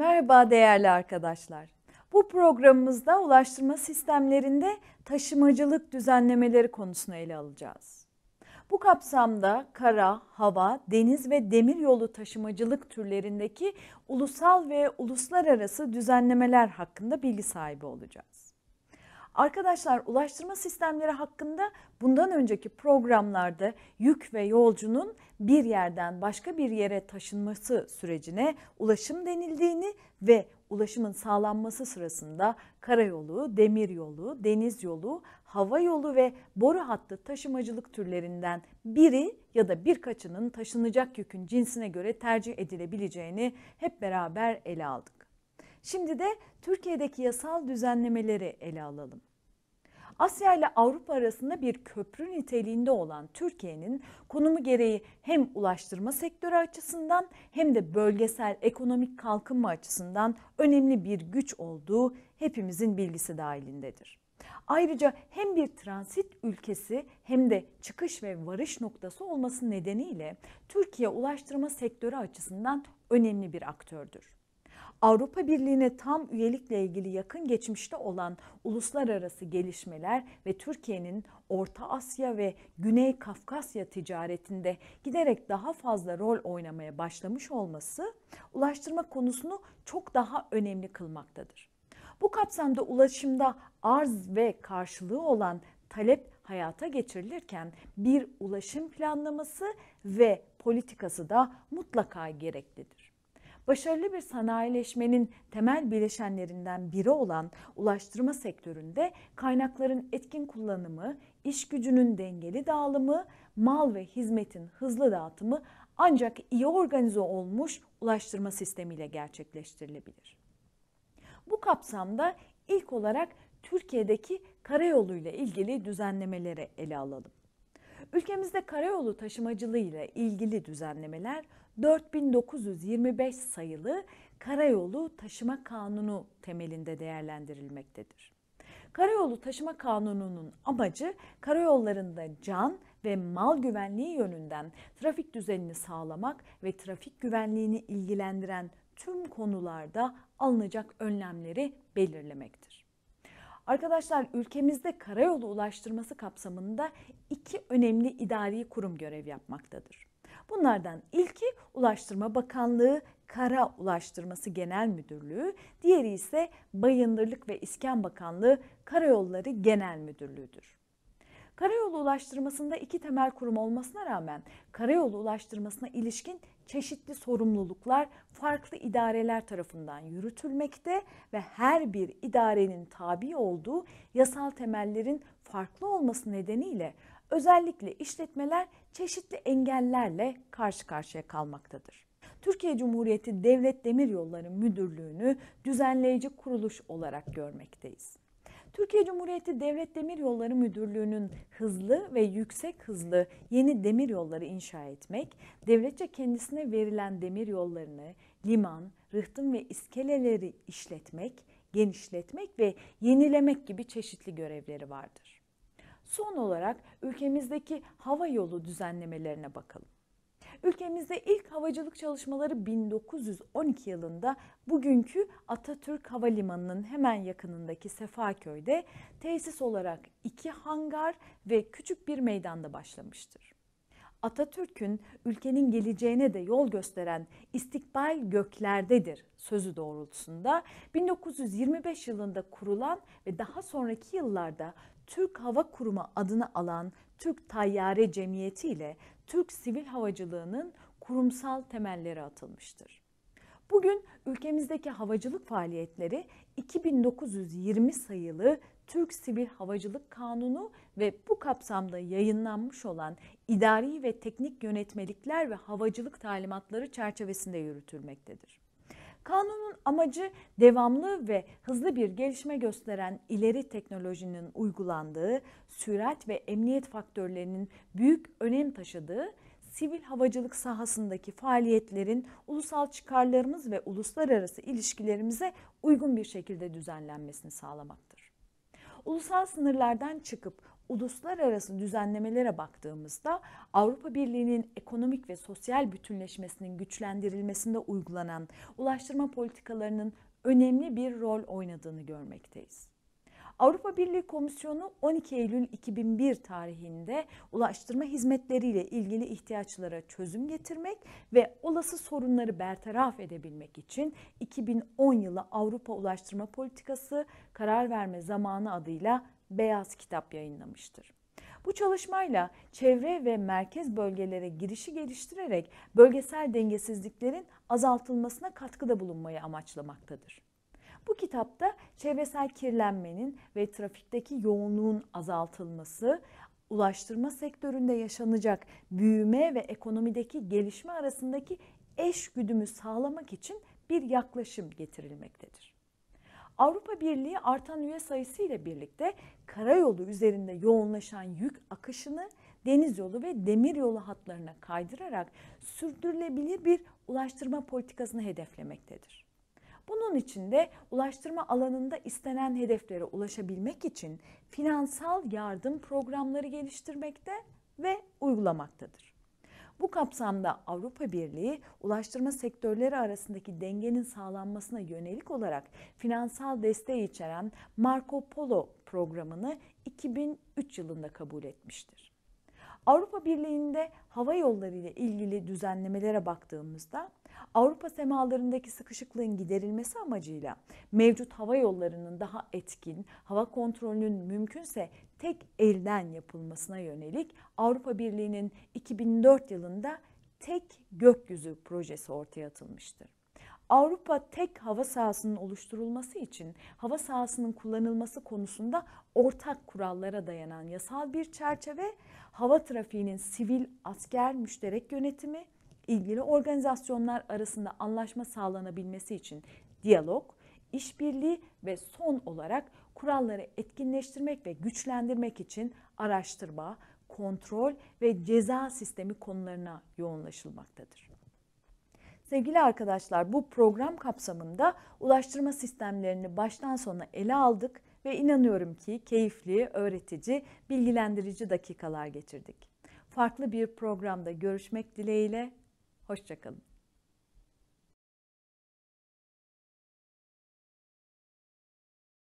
Merhaba değerli arkadaşlar. Bu programımızda ulaştırma sistemlerinde taşımacılık düzenlemeleri konusunu ele alacağız. Bu kapsamda kara, hava, deniz ve demir yolu taşımacılık türlerindeki ulusal ve uluslararası düzenlemeler hakkında bilgi sahibi olacağız. Arkadaşlar ulaştırma sistemleri hakkında bundan önceki programlarda yük ve yolcunun bir yerden başka bir yere taşınması sürecine ulaşım denildiğini ve ulaşımın sağlanması sırasında karayolu, demiryolu, deniz yolu, hava yolu ve boru hattı taşımacılık türlerinden biri ya da birkaçının taşınacak yükün cinsine göre tercih edilebileceğini hep beraber ele aldık. Şimdi de Türkiye'deki yasal düzenlemeleri ele alalım. Asya ile Avrupa arasında bir köprü niteliğinde olan Türkiye'nin konumu gereği hem ulaştırma sektörü açısından hem de bölgesel ekonomik kalkınma açısından önemli bir güç olduğu hepimizin bilgisi dahilindedir. Ayrıca hem bir transit ülkesi hem de çıkış ve varış noktası olması nedeniyle Türkiye ulaştırma sektörü açısından önemli bir aktördür. Avrupa Birliği'ne tam üyelikle ilgili yakın geçmişte olan uluslararası gelişmeler ve Türkiye'nin Orta Asya ve Güney Kafkasya ticaretinde giderek daha fazla rol oynamaya başlamış olması ulaştırma konusunu çok daha önemli kılmaktadır. Bu kapsamda ulaşımda arz ve karşılığı olan talep hayata geçirilirken bir ulaşım planlaması ve politikası da mutlaka gereklidir. Başarılı bir sanayileşmenin temel bileşenlerinden biri olan ulaştırma sektöründe kaynakların etkin kullanımı, iş gücünün dengeli dağılımı, mal ve hizmetin hızlı dağıtımı ancak iyi organize olmuş ulaştırma sistemiyle gerçekleştirilebilir. Bu kapsamda ilk olarak Türkiye'deki karayoluyla ilgili düzenlemeleri ele alalım. Ülkemizde karayolu taşımacılığı ile ilgili düzenlemeler 4925 sayılı Karayolu Taşıma Kanunu temelinde değerlendirilmektedir. Karayolu Taşıma Kanunu'nun amacı karayollarında can ve mal güvenliği yönünden trafik düzenini sağlamak ve trafik güvenliğini ilgilendiren tüm konularda alınacak önlemleri belirlemektir. Arkadaşlar ülkemizde karayolu ulaştırması kapsamında iki önemli idari kurum görev yapmaktadır. Bunlardan ilki Ulaştırma Bakanlığı Kara Ulaştırması Genel Müdürlüğü, diğeri ise Bayındırlık ve İskan Bakanlığı Karayolları Genel Müdürlüğü'dür. Karayolu ulaştırmasında iki temel kurum olmasına rağmen karayolu ulaştırmasına ilişkin çeşitli sorumluluklar farklı idareler tarafından yürütülmekte ve her bir idarenin tabi olduğu yasal temellerin farklı olması nedeniyle özellikle işletmeler çeşitli engellerle karşı karşıya kalmaktadır. Türkiye Cumhuriyeti Devlet Demiryolları Müdürlüğü'nü düzenleyici kuruluş olarak görmekteyiz. Türkiye Cumhuriyeti Devlet Demiryolları Müdürlüğü'nün hızlı ve yüksek hızlı yeni demiryolları inşa etmek, devletçe kendisine verilen demiryollarını, liman, rıhtım ve iskeleleri işletmek, genişletmek ve yenilemek gibi çeşitli görevleri vardır. Son olarak ülkemizdeki hava yolu düzenlemelerine bakalım. Ülkemizde ilk havacılık çalışmaları 1912 yılında bugünkü Atatürk Havalimanı'nın hemen yakınındaki Sefaköy'de tesis olarak iki hangar ve küçük bir meydanda başlamıştır. Atatürk'ün ülkenin geleceğine de yol gösteren istikbal göklerdedir sözü doğrultusunda 1925 yılında kurulan ve daha sonraki yıllarda Türk Hava Kurumu adını alan Türk Tayyare Cemiyeti ile Türk sivil havacılığının kurumsal temelleri atılmıştır. Bugün ülkemizdeki havacılık faaliyetleri 2920 sayılı Türk Sivil Havacılık Kanunu ve bu kapsamda yayınlanmış olan idari ve teknik yönetmelikler ve havacılık talimatları çerçevesinde yürütülmektedir. Kanunun amacı devamlı ve hızlı bir gelişme gösteren ileri teknolojinin uygulandığı, sürat ve emniyet faktörlerinin büyük önem taşıdığı sivil havacılık sahasındaki faaliyetlerin ulusal çıkarlarımız ve uluslararası ilişkilerimize uygun bir şekilde düzenlenmesini sağlamaktır. Ulusal sınırlardan çıkıp uluslararası düzenlemelere baktığımızda Avrupa Birliği'nin ekonomik ve sosyal bütünleşmesinin güçlendirilmesinde uygulanan ulaştırma politikalarının önemli bir rol oynadığını görmekteyiz. Avrupa Birliği Komisyonu 12 Eylül 2001 tarihinde ulaştırma hizmetleriyle ilgili ihtiyaçlara çözüm getirmek ve olası sorunları bertaraf edebilmek için 2010 yılı Avrupa Ulaştırma Politikası Karar Verme Zamanı adıyla Beyaz Kitap yayınlamıştır. Bu çalışmayla çevre ve merkez bölgelere girişi geliştirerek bölgesel dengesizliklerin azaltılmasına katkıda bulunmayı amaçlamaktadır. Bu kitapta çevresel kirlenmenin ve trafikteki yoğunluğun azaltılması, ulaştırma sektöründe yaşanacak büyüme ve ekonomideki gelişme arasındaki eş güdümü sağlamak için bir yaklaşım getirilmektedir. Avrupa Birliği artan üye sayısı ile birlikte karayolu üzerinde yoğunlaşan yük akışını deniz yolu ve demir yolu hatlarına kaydırarak sürdürülebilir bir ulaştırma politikasını hedeflemektedir. Bunun için de ulaştırma alanında istenen hedeflere ulaşabilmek için finansal yardım programları geliştirmekte ve uygulamaktadır. Bu kapsamda Avrupa Birliği ulaştırma sektörleri arasındaki dengenin sağlanmasına yönelik olarak finansal desteği içeren Marco Polo programını 2003 yılında kabul etmiştir. Avrupa Birliği'nde hava yolları ile ilgili düzenlemelere baktığımızda Avrupa semalarındaki sıkışıklığın giderilmesi amacıyla mevcut hava yollarının daha etkin, hava kontrolünün mümkünse tek elden yapılmasına yönelik Avrupa Birliği'nin 2004 yılında tek gökyüzü projesi ortaya atılmıştır. Avrupa tek hava sahasının oluşturulması için hava sahasının kullanılması konusunda ortak kurallara dayanan yasal bir çerçeve, hava trafiğinin sivil asker müşterek yönetimi, ilgili organizasyonlar arasında anlaşma sağlanabilmesi için diyalog, işbirliği ve son olarak kuralları etkinleştirmek ve güçlendirmek için araştırma, kontrol ve ceza sistemi konularına yoğunlaşılmaktadır. Sevgili arkadaşlar bu program kapsamında ulaştırma sistemlerini baştan sona ele aldık ve inanıyorum ki keyifli, öğretici, bilgilendirici dakikalar geçirdik. Farklı bir programda görüşmek dileğiyle, hoşçakalın.